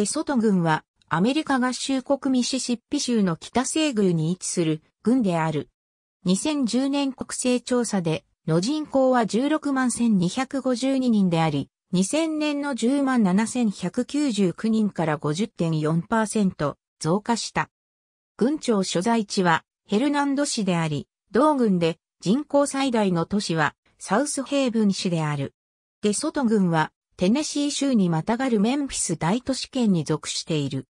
デソト軍は、アメリカ合衆国ミシシッピ州の北西宮に位置する軍である。2010年国勢調査で、の人口は16万1252人であり、2000年の10万7199人から50.4%増加した。軍庁所在地はヘルナンド市であり、同軍で人口最大の都市はサウスヘーブン市である。デソト軍はテネシー州にまたがるメンフィス大都市圏に属している。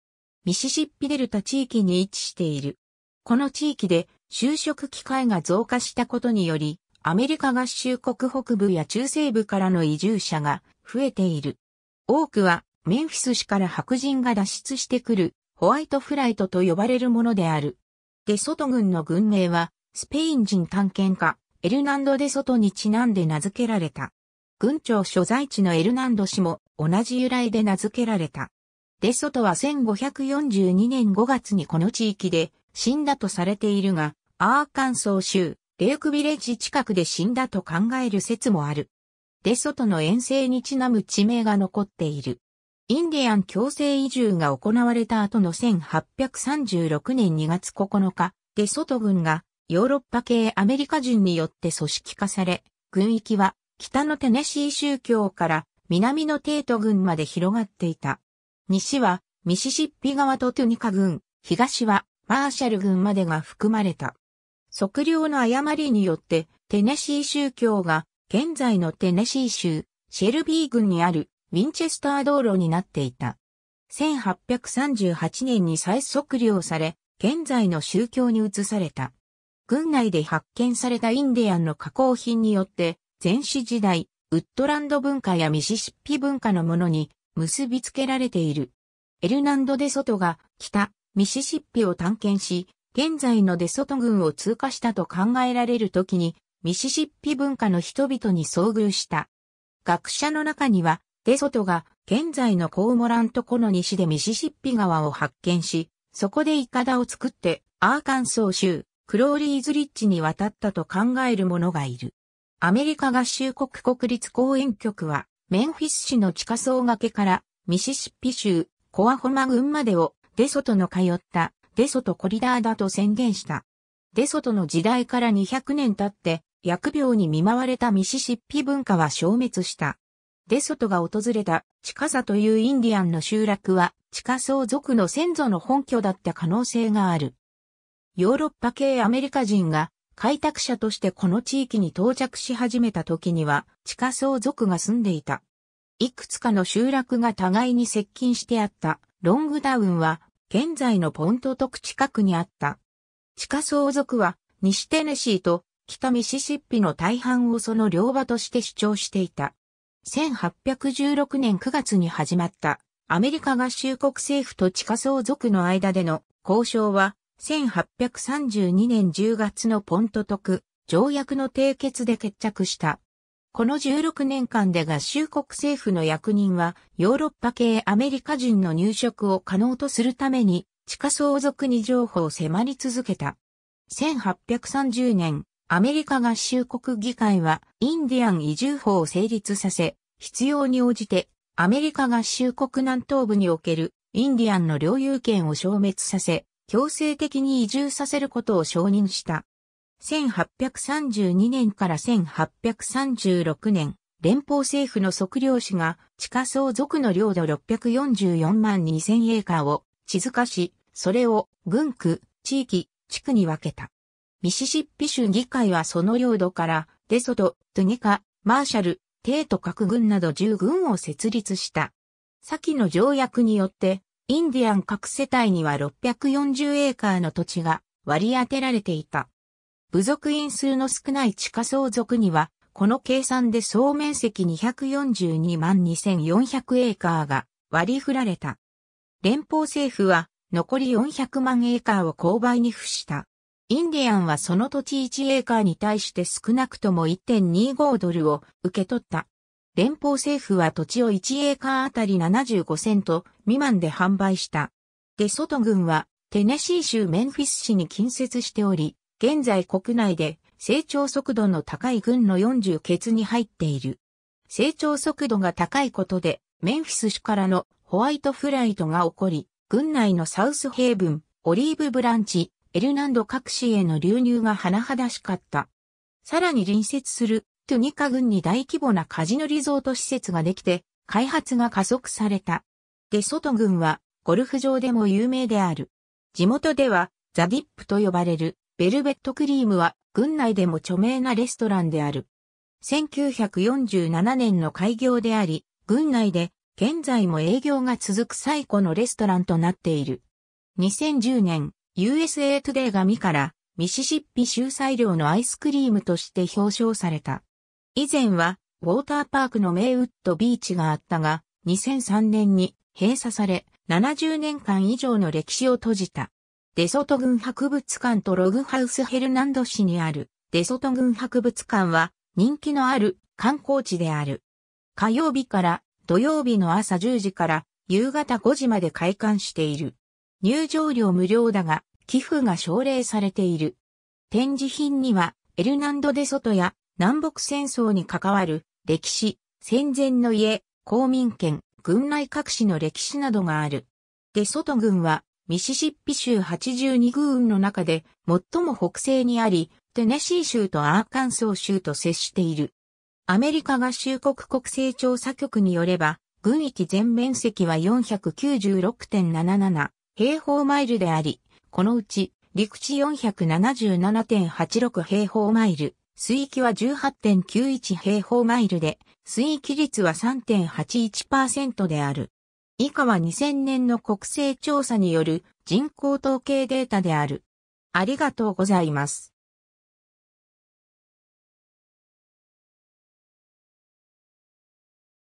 ミシシッピデルタ地域に位置している。この地域で就職機会が増加したことにより、アメリカ合衆国北部や中西部からの移住者が増えている。多くはメンフィス市から白人が脱出してくるホワイトフライトと呼ばれるものである。デソト軍の軍名はスペイン人探検家エルナンド・デソトにちなんで名付けられた。軍庁所在地のエルナンド氏も同じ由来で名付けられた。デソトは1542年5月にこの地域で死んだとされているが、アーカンソー州、レークビレッジ近くで死んだと考える説もある。デソトの遠征にちなむ地名が残っている。インディアン強制移住が行われた後の1836年2月9日、デソト軍がヨーロッパ系アメリカ人によって組織化され、軍域は北のテネシー宗教から南のテート軍まで広がっていた。西はミシシッピ川とトゥニカ軍、東はマーシャル軍までが含まれた。測量の誤りによってテネシー宗教が現在のテネシー州シェルビー郡にあるウィンチェスター道路になっていた。1838年に再測量され、現在の宗教に移された。軍内で発見されたインディアンの加工品によって、前史時代、ウッドランド文化やミシシッピ文化のものに結びつけられている。エルナンド・デ・ソトが北、ミシシッピを探検し、現在のデソト群を通過したと考えられる時に、ミシシッピ文化の人々に遭遇した。学者の中には、デソトが現在のコーモラント湖の西でミシシッピ川を発見し、そこでイカダを作って、アーカンソー州、クローリーズリッチに渡ったと考える者がいる。アメリカ合衆国国立公園局は、メンフィス市の地下層崖からミシシッピ州コアホマ郡までをデソトの通ったデソトコリダーだと宣言した。デソトの時代から200年経って薬病に見舞われたミシシッピ文化は消滅した。デソトが訪れた地下座というインディアンの集落は地下層族の先祖の本拠だった可能性がある。ヨーロッパ系アメリカ人が開拓者としてこの地域に到着し始めた時には、地下層族が住んでいた。いくつかの集落が互いに接近してあったロングダウンは、現在のポント特近くにあった。地下層族は、西テネシーと北ミシシッピの大半をその両場として主張していた。1816年9月に始まったアメリカ合衆国政府と地下層族の間での交渉は1832年10月のポント特条約の締結で決着した。この16年間で合衆国政府の役人はヨーロッパ系アメリカ人の入植を可能とするために地下相続に情報を迫り続けた。1830年、アメリカ合衆国議会はインディアン移住法を成立させ、必要に応じてアメリカ合衆国南東部におけるインディアンの領有権を消滅させ、強制的に移住させることを承認した。1832年から1836年、連邦政府の測量士が地下層族の領土644万2000エーカーを地図化し、それを軍区、地域、地区に分けた。ミシシッピ州議会はその領土からデソト、トゥゲカ、マーシャル、帝都各軍など10軍を設立した。先の条約によってインディアン各世帯には640エーカーの土地が割り当てられていた。部族員数の少ない地下相続には、この計算で総面積242万2400エーカーが割り振られた。連邦政府は残り400万エーカーを勾配に付した。インディアンはその土地1エーカーに対して少なくとも1.25ドルを受け取った。連邦政府は土地を1エーカーあたり75セント未満で販売した。デソトはテネシー州メンフィス市に近接しており、現在国内で成長速度の高い軍の40ケツに入っている。成長速度が高いことで、メンフィス市からのホワイトフライトが起こり、軍内のサウスヘイブン、オリーブブランチ、エルナンド各市への流入が甚だしかった。さらに隣接するトニカ郡に大規模なカジノリゾート施設ができて、開発が加速された。デソト郡は、ゴルフ場でも有名である。地元では、ザディップと呼ばれる、ベルベットクリームは、郡内でも著名なレストランである。1947年の開業であり、郡内で、現在も営業が続く最古のレストランとなっている。2010年、USA トゥデ y が見から、ミシシッピ州裁量のアイスクリームとして表彰された。以前は、ウォーターパークのメイウッドビーチがあったが、2003年に閉鎖され、70年間以上の歴史を閉じた。デソト軍博物館とログハウスヘルナンド市にあるデソト軍博物館は人気のある観光地である。火曜日から土曜日の朝10時から夕方5時まで開館している。入場料無料だが寄付が奨励されている。展示品にはエルナンド・デソトや南北戦争に関わる歴史、戦前の家、公民権、軍内各市の歴史などがある。デソト軍はミシシッピ州82軍の中で最も北西にあり、テネシー州とアーカンソー州と接している。アメリカ合衆国国勢調査局によれば、軍域全面積は496.77平方マイルであり、このうち陸地477.86平方マイル、水域は18.91平方マイルで、水域率は3.81%である。以下は2000年の国勢調査による人口統計データである。ありがとうございます。